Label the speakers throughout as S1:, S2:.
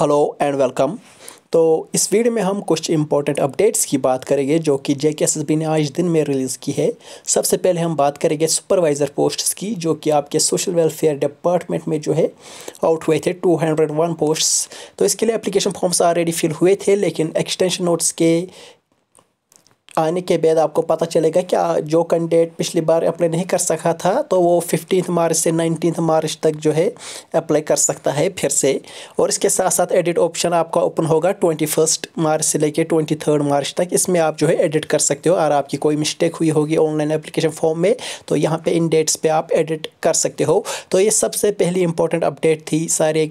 S1: hello and welcome तो इस video में हम कुछ इंपॉर्टेंट अपडेट्स की बात करेंगे जो कि जे ने आज दिन में रिलीज़ की है सबसे पहले हम बात करेंगे सुपरवाइज़र पोस्ट्स की जो कि आपके सोशल वेलफेयर डिपार्टमेंट में जो है आउट हुए थे 201 पोस्ट्स तो इसके लिए एप्लीकेशन फॉर्म्स ऑलरेडी फिल हुए थे लेकिन एक्सटेंशन नोट्स के आने के बाद आपको पता चलेगा कि जो कैंडिडेट पिछली बार अप्लाई नहीं कर सका था तो वो फिफ्टीन मार्च से नाइनटीन मार्च तक जो है अप्लाई कर सकता है फिर से और इसके साथ साथ एडिट ऑप्शन आपका ओपन होगा ट्वेंटी फर्स्ट मार्च से लेकर ट्वेंटी थर्ड मार्च तक इसमें आप जो है एडिट कर सकते हो और आपकी कोई मिस्टेक हुई होगी ऑनलाइन अप्लीकेशन फॉर्म में तो यहाँ पर इन डेट्स पर आप एडिट कर सकते हो तो ये सबसे पहली इंपॉर्टेंट अपडेट थी सारे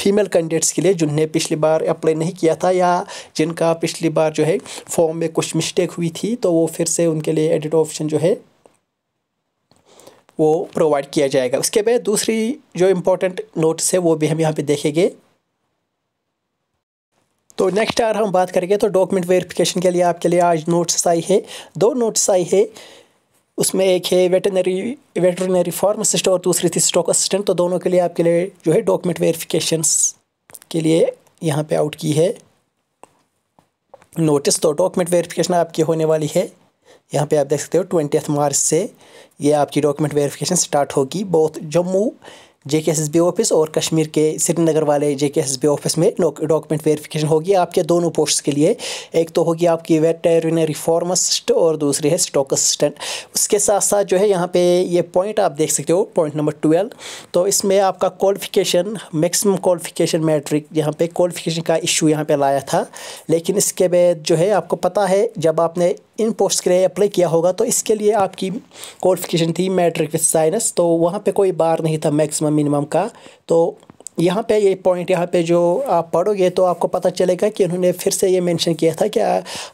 S1: फीमेल कैंडिडेट्स के लिए जिन्हें पिछली बार अप्लाई नहीं किया था या जिनका पिछली बार जो है फॉर्म में कुछ मिस्टेक हुई थी तो वो फिर से उनके लिए एडिट ऑप्शन जो है वो प्रोवाइड किया जाएगा उसके बाद दूसरी जो इम्पोर्टेंट नोट्स है वो भी हम यहाँ पे देखेंगे तो नेक्स्ट आर हम बात करेंगे तो डॉक्यूमेंट वेरिफिकेशन के लिए आपके लिए आज नोट्स आई है दो नोट्स आई है उसमें एक है वेटनरी वेटरनरी फार्मासिस्ट और दूसरी थी स्टॉक असिस्टेंट तो दोनों के लिए आपके लिए जो है डॉक्यूमेंट वेरिफिकेशन के लिए यहाँ पे आउट की है नोटिस तो डॉक्यूमेंट वेरिफिकेशन आपकी होने वाली है यहाँ पे आप देख सकते हो ट्वेंटी मार्च से ये आपकी डॉक्यूमेंट वेरिफिकेशन स्टार्ट होगी बहुत जम्मू जे K S S B office और कश्मीर के श्रीनगर वाले J K S S B office में डॉक्यूमेंट वेरिफिकेशन होगी आपके दोनों पोस्ट के लिए एक तो होगी आपकी वेटरनरी फार्मासिस्ट और दूसरी है स्टॉक असिस्टेंट उसके साथ साथ जो है यहाँ पे ये पॉइंट आप देख सकते हो पॉइंट नंबर ट्वेल्व तो इसमें आपका क्वालिफिकेशन मैक्सिमम क्वालिफिकेशन मैट्रिक यहाँ पे क्वालिफिकेशन का इशू यहाँ पर लाया था लेकिन इसके बाद जो है आपको पता है जब आपने इन पोस्ट के लिए अप्लाई किया होगा तो इसके लिए आपकी क्वालिफिकेशन थी मैट्रिक विद साइंस तो वहाँ पे कोई बार नहीं था मैक्सिमम मिनिमम का तो यहाँ पे ये पॉइंट यहाँ पे जो आप पढ़ोगे तो आपको पता चलेगा कि उन्होंने फिर से ये मेंशन किया था कि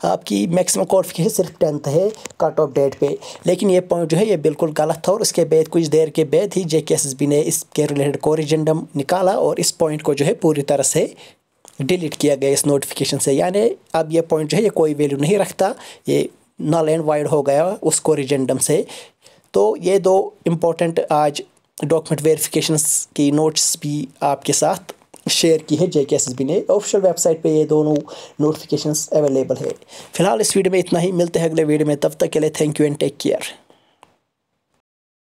S1: आपकी मैक्सिमम क्वालिफिकेशन सिर्फ टेंथ है कट ऑफ डेट पे लेकिन ये पॉइंट जो है ये बिल्कुल गलत था और उसके बाद कुछ देर के बाद ही जे ने इसके रिलेटेड कोरिजेंडम निकाला और इस पॉइंट को जो है पूरी तरह से डिलीट किया गया इस नोटिफिकेशन से यानी अब ये पॉइंट जो है ये कोई वैल्यू नहीं रखता ये नल एंड वाइड हो गया उसको रिजेंडम से तो ये दो इम्पोर्टेंट आज डॉक्यूमेंट वेरिफिकेशन की नोट्स भी आपके साथ शेयर की है J K S S B ने ऑफिशियल वेबसाइट पे ये दोनों नोटिफिकेशंस अवेलेबल है फिलहाल इस वीडियो में इतना ही मिलते हैं अगले वीडियो में तब तक के लिए thank you and take care